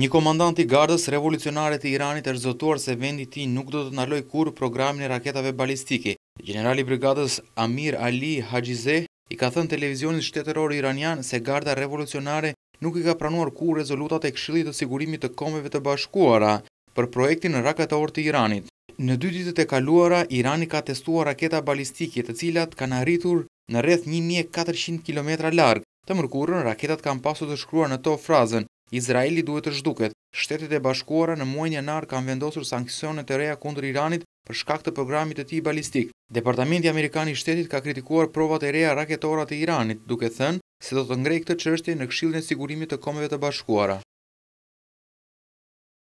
Një komandant i gardës revolucionare të Iranit e rëzotuar se vendi ti nuk do të naloj kur programin e raketave balistike. Generali brigadës Amir Ali Hajize i ka thënë televizionit shtetëror iranian se garda revolucionare nuk i ka pranuar kur rezolutat e kshilit të sigurimit të komeve të bashkuara për projektin raketor të Iranit. Në dy ditët e kaluara, Irani ka testuar raketa balistike të cilat kanë arritur në rreth 1400 km larg. Të mërkurën, raketat kanë pasu të shkruar në to frazën Izraeli duhet të zhduket. Shtetet e Bashkuara në muajin janar kanë vendosur sankcionet të reja kundër Iranit për shkak të programit të tij balistik. Departamenti Amerikan i Shtetit ka kritikuar provat e reja raketore të Iranit, duke thënë se do të ngrejë këtë çështje në Këshillin e Sigurisë të Kombeve të Bashkuara.